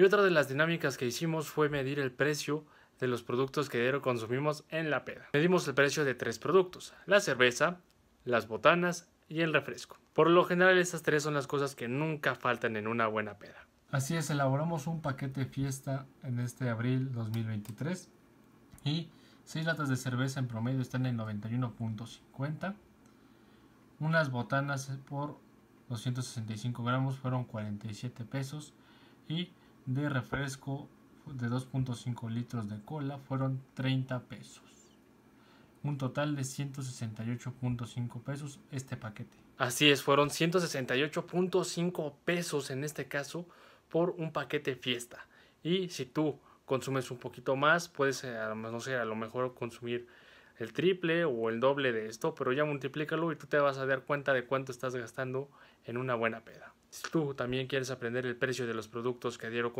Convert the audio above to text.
Y otra de las dinámicas que hicimos fue medir el precio de los productos que consumimos en la peda. Medimos el precio de tres productos, la cerveza, las botanas y el refresco. Por lo general estas tres son las cosas que nunca faltan en una buena peda. Así es, elaboramos un paquete fiesta en este abril 2023 y 6 latas de cerveza en promedio están en 91.50. Unas botanas por 265 gramos fueron 47 pesos y de refresco de 2.5 litros de cola fueron 30 pesos. Un total de 168.5 pesos este paquete. Así es, fueron 168.5 pesos en este caso por un paquete fiesta. Y si tú consumes un poquito más, puedes, eh, no sé, a lo mejor consumir el triple o el doble de esto, pero ya multiplícalo y tú te vas a dar cuenta de cuánto estás gastando en una buena peda. Si tú también quieres aprender el precio de los productos que dieron